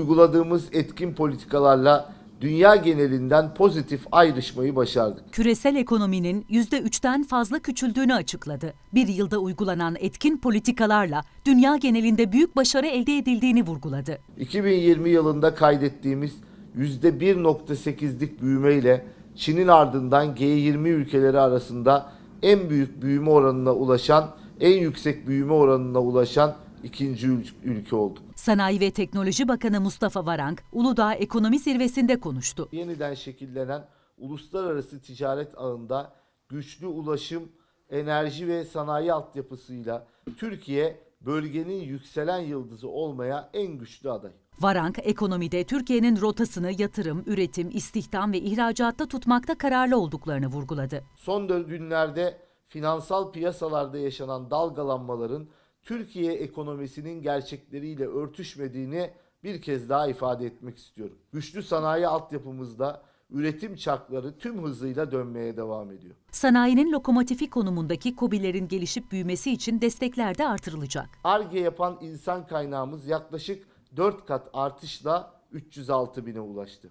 uyguladığımız etkin politikalarla dünya genelinden pozitif ayrışmayı başardık. Küresel ekonominin %3'ten fazla küçüldüğünü açıkladı. Bir yılda uygulanan etkin politikalarla dünya genelinde büyük başarı elde edildiğini vurguladı. 2020 yılında kaydettiğimiz %1.8'lik büyümeyle Çin'in ardından G20 ülkeleri arasında en büyük büyüme oranına ulaşan, en yüksek büyüme oranına ulaşan ikinci ülke olduk. Sanayi ve Teknoloji Bakanı Mustafa Varank, Uludağ Ekonomi Zirvesi'nde konuştu. Yeniden şekillenen uluslararası ticaret ağında güçlü ulaşım, enerji ve sanayi altyapısıyla Türkiye bölgenin yükselen yıldızı olmaya en güçlü aday. Varank, ekonomide Türkiye'nin rotasını yatırım, üretim, istihdam ve ihracatta tutmakta kararlı olduklarını vurguladı. Son günlerde finansal piyasalarda yaşanan dalgalanmaların Türkiye ekonomisinin gerçekleriyle örtüşmediğini bir kez daha ifade etmek istiyorum. Güçlü sanayi altyapımızda üretim çarkları tüm hızıyla dönmeye devam ediyor. Sanayinin lokomotifi konumundaki KOBİ'lerin gelişip büyümesi için destekler de artırılacak. ARGE yapan insan kaynağımız yaklaşık 4 kat artışla 306 bine ulaştı.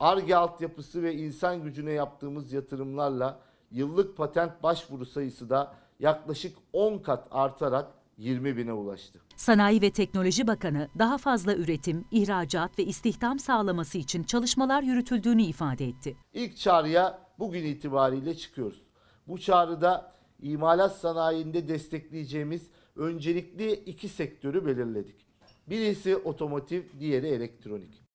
ARGE altyapısı ve insan gücüne yaptığımız yatırımlarla yıllık patent başvuru sayısı da yaklaşık 10 kat artarak 20 bine ulaştı. Sanayi ve Teknoloji Bakanı daha fazla üretim, ihracat ve istihdam sağlaması için çalışmalar yürütüldüğünü ifade etti. İlk çağrıya bugün itibariyle çıkıyoruz. Bu çağrıda imalat sanayinde destekleyeceğimiz öncelikli iki sektörü belirledik. Birisi otomotiv, diğeri elektronik.